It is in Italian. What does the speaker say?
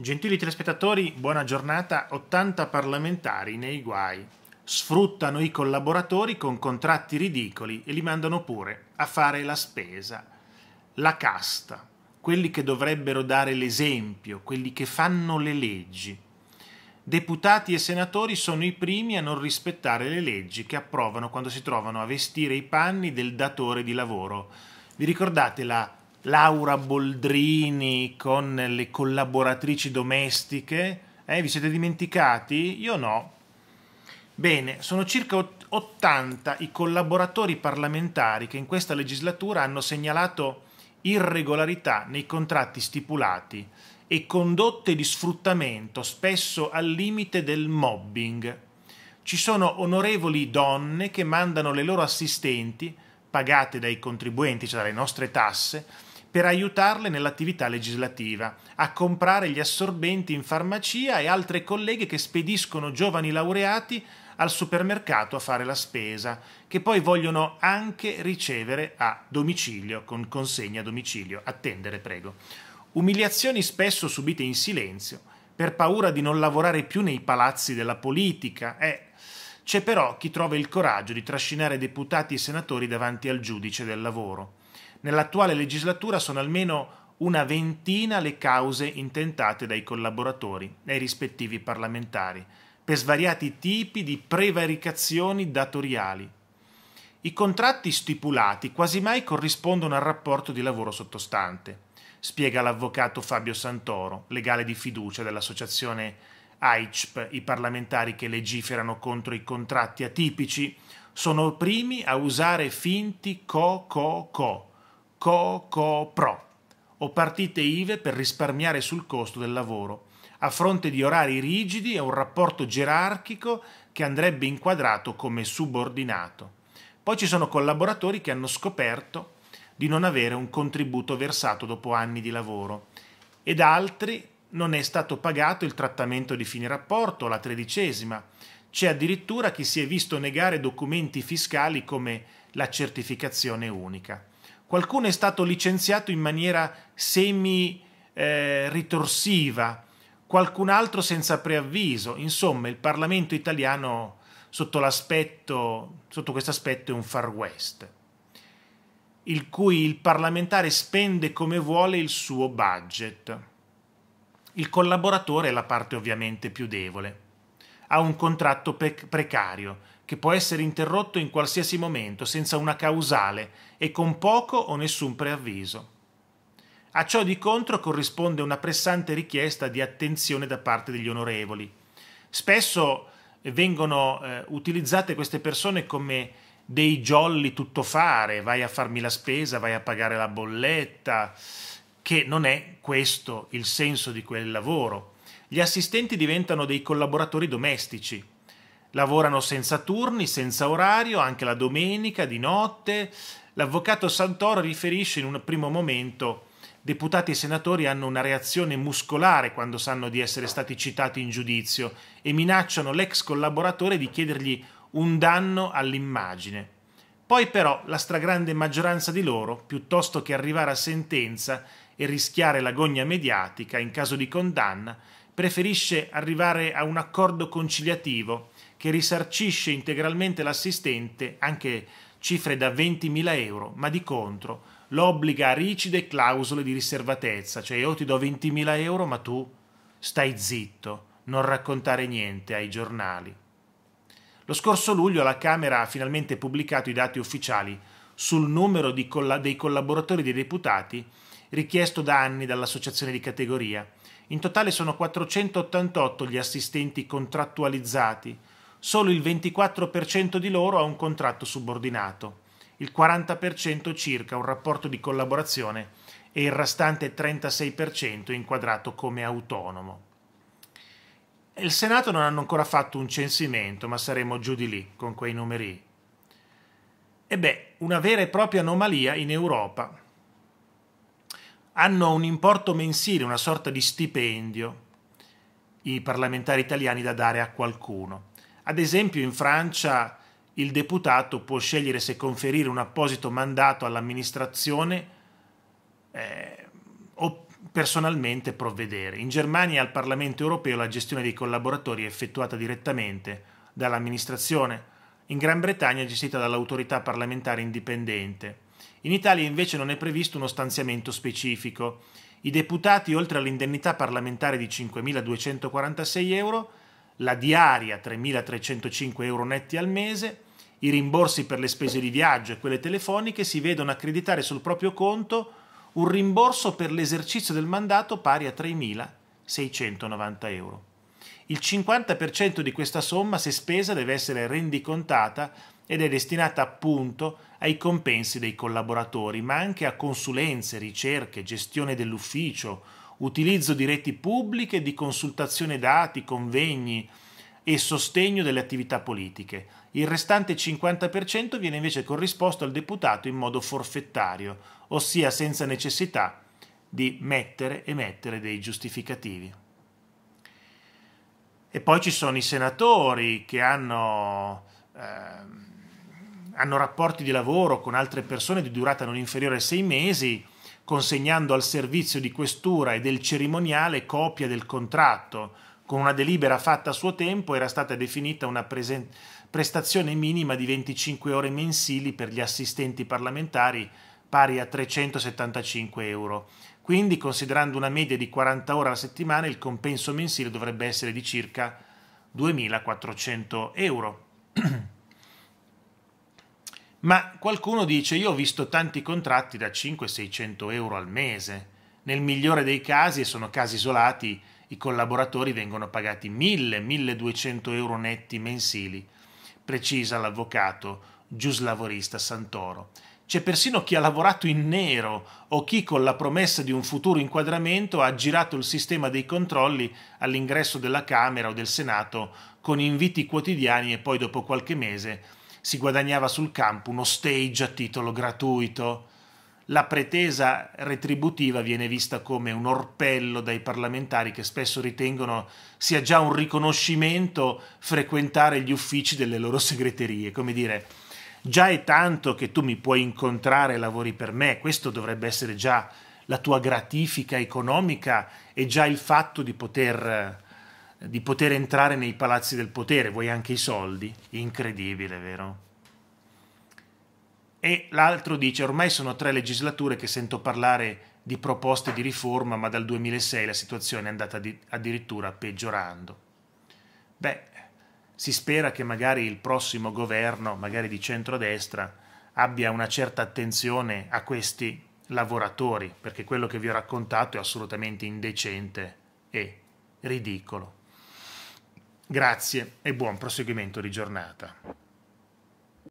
Gentili telespettatori, buona giornata. 80 parlamentari nei guai. Sfruttano i collaboratori con contratti ridicoli e li mandano pure a fare la spesa. La casta, quelli che dovrebbero dare l'esempio, quelli che fanno le leggi. Deputati e senatori sono i primi a non rispettare le leggi che approvano quando si trovano a vestire i panni del datore di lavoro. Vi ricordate la Laura Boldrini con le collaboratrici domestiche. Eh, vi siete dimenticati? Io no. Bene, sono circa 80 i collaboratori parlamentari che in questa legislatura hanno segnalato irregolarità nei contratti stipulati e condotte di sfruttamento spesso al limite del mobbing. Ci sono onorevoli donne che mandano le loro assistenti, pagate dai contribuenti, cioè dalle nostre tasse, per aiutarle nell'attività legislativa, a comprare gli assorbenti in farmacia e altre colleghe che spediscono giovani laureati al supermercato a fare la spesa, che poi vogliono anche ricevere a domicilio, con consegna a domicilio. Attendere, prego. Umiliazioni spesso subite in silenzio, per paura di non lavorare più nei palazzi della politica. Eh, c'è però chi trova il coraggio di trascinare deputati e senatori davanti al giudice del lavoro. Nell'attuale legislatura sono almeno una ventina le cause intentate dai collaboratori, dai rispettivi parlamentari, per svariati tipi di prevaricazioni datoriali. I contratti stipulati quasi mai corrispondono al rapporto di lavoro sottostante, spiega l'avvocato Fabio Santoro, legale di fiducia dell'associazione AICP, i parlamentari che legiferano contro i contratti atipici, sono primi a usare finti co-co-co CoCoPro o partite IVE per risparmiare sul costo del lavoro, a fronte di orari rigidi e un rapporto gerarchico che andrebbe inquadrato come subordinato. Poi ci sono collaboratori che hanno scoperto di non avere un contributo versato dopo anni di lavoro ed altri non è stato pagato il trattamento di fine rapporto, la tredicesima. C'è addirittura chi si è visto negare documenti fiscali come la certificazione unica qualcuno è stato licenziato in maniera semi eh, ritorsiva, qualcun altro senza preavviso. Insomma, il Parlamento italiano sotto, sotto questo aspetto è un far west, il cui il parlamentare spende come vuole il suo budget. Il collaboratore è la parte ovviamente più debole ha un contratto pre- precario che può essere interrotto in qualsiasi momento senza una causale e con poco o nessun preavviso. A ciò di contro corrisponde una pressante richiesta di attenzione da parte degli onorevoli. Spesso eh, vengono eh, utilizzate queste persone come dei jolly tuttofare, vai a farmi la spesa, vai a pagare la bolletta, che non è questo il senso di quel lavoro. Gli assistenti diventano dei collaboratori domestici. Lavorano senza turni, senza orario, anche la domenica, di notte. L'avvocato Santoro riferisce in un primo momento deputati e senatori hanno una reazione muscolare quando sanno di essere stati citati in giudizio e minacciano l'ex collaboratore di chiedergli un danno all'immagine. Poi però la stragrande maggioranza di loro, piuttosto che arrivare a sentenza e rischiare l'agonia mediatica in caso di condanna, preferisce arrivare a un accordo conciliativo che risarcisce integralmente l'assistente, anche cifre da 20.000 euro, ma di contro lo obbliga a rigide clausole di riservatezza, cioè io ti do 20.000 euro ma tu stai zitto, non raccontare niente ai giornali. Lo scorso luglio la Camera ha finalmente pubblicato i dati ufficiali sul numero colla dei collaboratori dei deputati richiesto da anni dall'associazione di categoria, in totale sono 488 gli assistenti contrattualizzati, solo il 24% di loro ha un contratto subordinato, il 40% circa un rapporto di collaborazione e il restante 36% inquadrato come autonomo. Il Senato non hanno ancora fatto un censimento, ma saremo giù di lì con quei numeri. E beh, una vera e propria anomalia in Europa, hanno un importo mensile, una sorta di stipendio, i parlamentari italiani da dare a qualcuno. Ad esempio in Francia il deputato può scegliere se conferire un apposito mandato all'amministrazione eh, o personalmente provvedere. In Germania al Parlamento europeo la gestione dei collaboratori è effettuata direttamente dall'amministrazione, in Gran Bretagna è gestita dall'autorità parlamentare indipendente in Italia invece non è previsto uno stanziamento specifico. I deputati, oltre all'indennità parlamentare di 5.246 euro, la diaria 3.305 euro netti al mese, i rimborsi per le spese di viaggio e quelle telefoniche si vedono accreditare sul proprio conto un rimborso per l'esercizio del mandato pari a 3.690 euro. Il 50% di questa somma, se spesa, deve essere rendicontata ed è destinata appunto ai compensi dei collaboratori, ma anche a consulenze, ricerche, gestione dell'ufficio, utilizzo di reti pubbliche, di consultazione dati, convegni e sostegno delle attività politiche. Il restante 50% viene invece corrisposto al deputato in modo forfettario, ossia senza necessità di mettere e mettere dei giustificativi. E poi ci sono i senatori che hanno, eh, hanno rapporti di lavoro con altre persone di durata non inferiore a sei mesi, consegnando al servizio di questura e del cerimoniale copia del contratto. Con una delibera fatta a suo tempo era stata definita una presen- prestazione minima di 25 ore mensili per gli assistenti parlamentari pari a 375 euro. Quindi, considerando una media di 40 ore alla settimana, il compenso mensile dovrebbe essere di circa 2.400 euro. Ma qualcuno dice, io ho visto tanti contratti da 500-600 euro al mese. Nel migliore dei casi, e sono casi isolati, i collaboratori vengono pagati 1000-1200 euro netti mensili, precisa l'avvocato giuslavorista Santoro. C'è persino chi ha lavorato in nero o chi con la promessa di un futuro inquadramento ha girato il sistema dei controlli all'ingresso della Camera o del Senato con inviti quotidiani e poi dopo qualche mese si guadagnava sul campo uno stage a titolo gratuito. La pretesa retributiva viene vista come un orpello dai parlamentari che spesso ritengono sia già un riconoscimento frequentare gli uffici delle loro segreterie, come dire già è tanto che tu mi puoi incontrare e lavori per me, questo dovrebbe essere già la tua gratifica economica e già il fatto di poter, di poter entrare nei palazzi del potere, vuoi anche i soldi? Incredibile, vero? E l'altro dice, ormai sono tre legislature che sento parlare di proposte di riforma, ma dal 2006 la situazione è andata addirittura peggiorando. Beh, si spera che magari il prossimo governo, magari di centrodestra, abbia una certa attenzione a questi lavoratori, perché quello che vi ho raccontato è assolutamente indecente e ridicolo. Grazie e buon proseguimento di giornata.